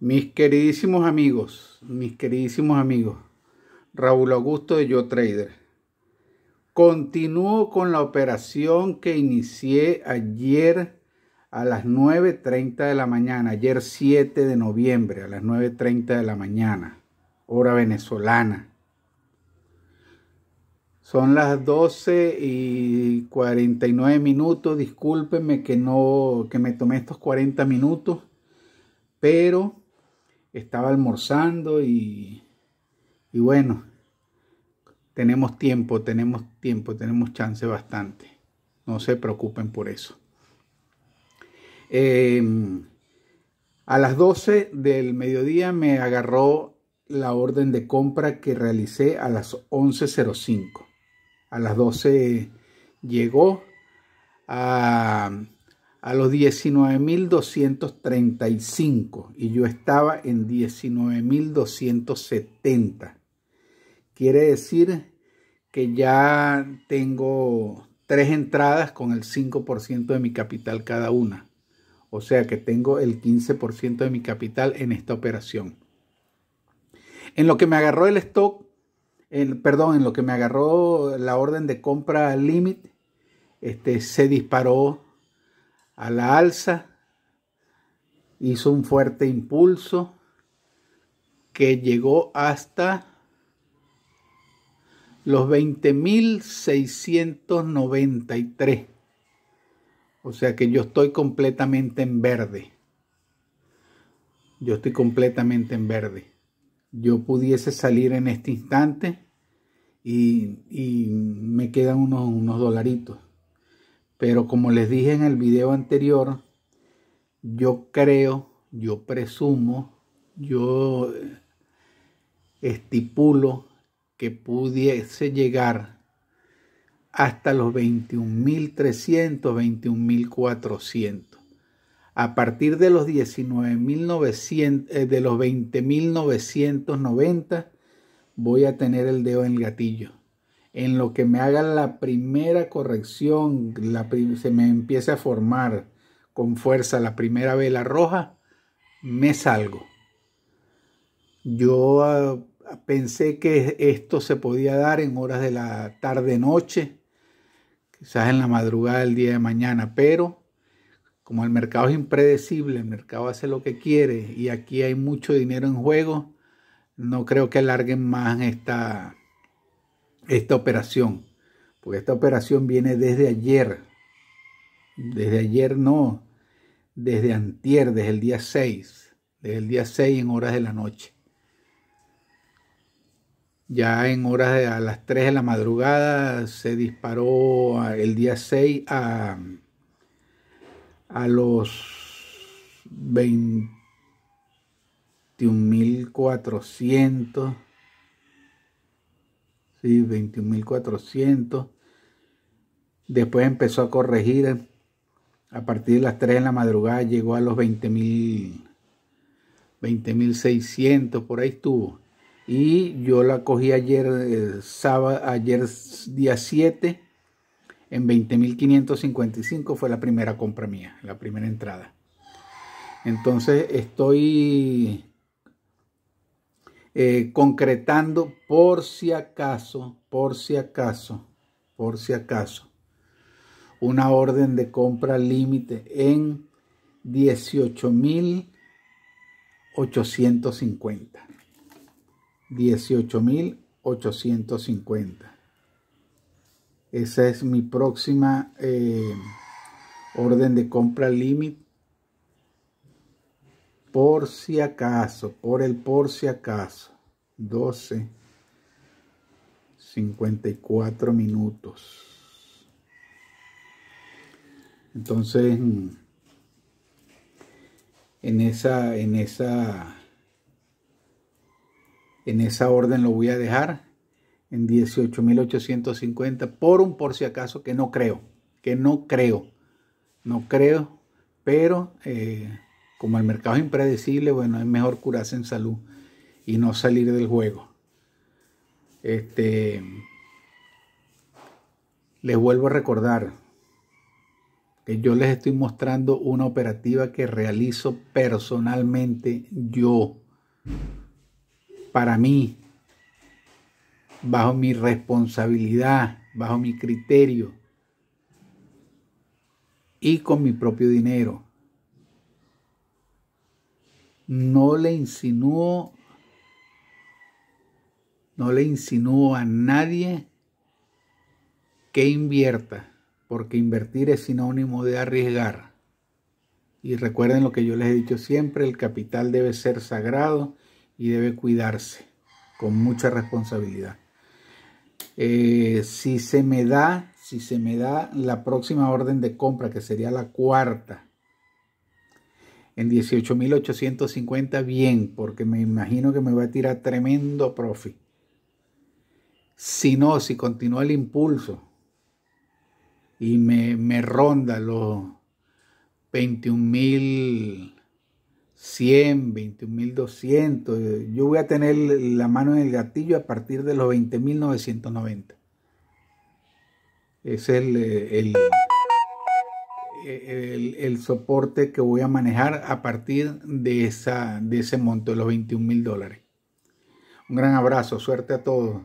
Mis queridísimos amigos, mis queridísimos amigos, Raúl Augusto de Yo Trader. Continúo con la operación que inicié ayer a las 9.30 de la mañana, ayer 7 de noviembre a las 9.30 de la mañana, hora venezolana. Son las 12 y 49 minutos, discúlpenme que no, que me tomé estos 40 minutos, pero estaba almorzando y, bueno, tenemos tiempo, tenemos tiempo, tenemos chance bastante. No se preocupen por eso. Em, a las 12 del mediodía me agarró la orden de compra que realicé a las 11.05. A las 12 llegó a ah, a los 19.235 y yo estaba en 19.270. Quiere decir que ya tengo tres entradas con el 5% de mi capital cada una. O sea que tengo el 15% de mi capital en esta operación. En lo que me agarró el stock, perdón, en lo que me agarró la orden de compra límite, este, se disparó a la alza, hizo un fuerte impulso que llegó hasta los 20.693. O sea que yo estoy completamente en verde. Yo estoy completamente en verde. Yo pudiese salir en este instante y, me quedan unos, unos dolaritos. Pero como les dije en el video anterior, yo creo, yo presumo, yo eh, estipulo que pudiese llegar hasta los 21.300, 21.400. A partir de los eh, de los 20.990, voy a tener el dedo en el gatillo en lo que me haga la primera corrección, la se me empiece a formar con fuerza la primera vela roja, me salgo. Yo ah, pensé que esto se podía dar en horas de la tarde-noche, quizás en la madrugada del día de mañana, pero como el mercado es impredecible, el mercado hace lo que quiere y aquí hay mucho dinero en juego, no creo que alarguen más esta, esta operación, porque esta operación viene desde ayer, desde ayer no, desde antier, desde el día 6, desde el día 6 en horas de la noche. Ya en horas de a las 3 de la madrugada se disparó el día 6 a, a los 21.400 ¿sí? 21.400. Después empezó a corregir. Eh, a partir de las 3 de la madrugada llegó a los 20.000. 20.600, por ahí estuvo. Y yo la cogí ayer, eh, sábado, ayer día 7, en 20.555 fue la primera compra mía, la primera entrada. Entonces estoy eh, concretando por si acaso, por si acaso, por si acaso, una orden de compra límite en 18.850. 18.850. Esa es mi próxima eh, orden de compra límite. Por si acaso, por el por si acaso. 12, 54 minutos. Entonces, mm, en esa, en esa, en esa orden lo voy a dejar en 18.850 por un por si acaso que no creo, que no creo, no creo, pero eh, como el mercado es impredecible, bueno, es mejor curarse en salud y no salir del juego. Este, les vuelvo a recordar que yo les estoy mostrando una operativa que realizo personalmente yo, para mí, bajo mi responsabilidad, bajo mi criterio y con mi propio dinero. No le insinúo no le insinúo a nadie que invierta, porque invertir es sinónimo de arriesgar. Y recuerden lo que yo les he dicho siempre, el capital debe ser sagrado y debe cuidarse con mucha responsabilidad. Eh, si se me da, si se me da la próxima orden de compra, que sería la cuarta, en 18.850, bien, porque me imagino que me va a tirar tremendo profit. Si no, si continúa el impulso y me, me ronda los 21.100, 21.200, yo voy a tener la mano en el gatillo a partir de los 20.990. Es el, el, el, soporte que voy a manejar a partir de, de ese monto de los $21,000. dólares. Un gran abrazo, suerte a todos.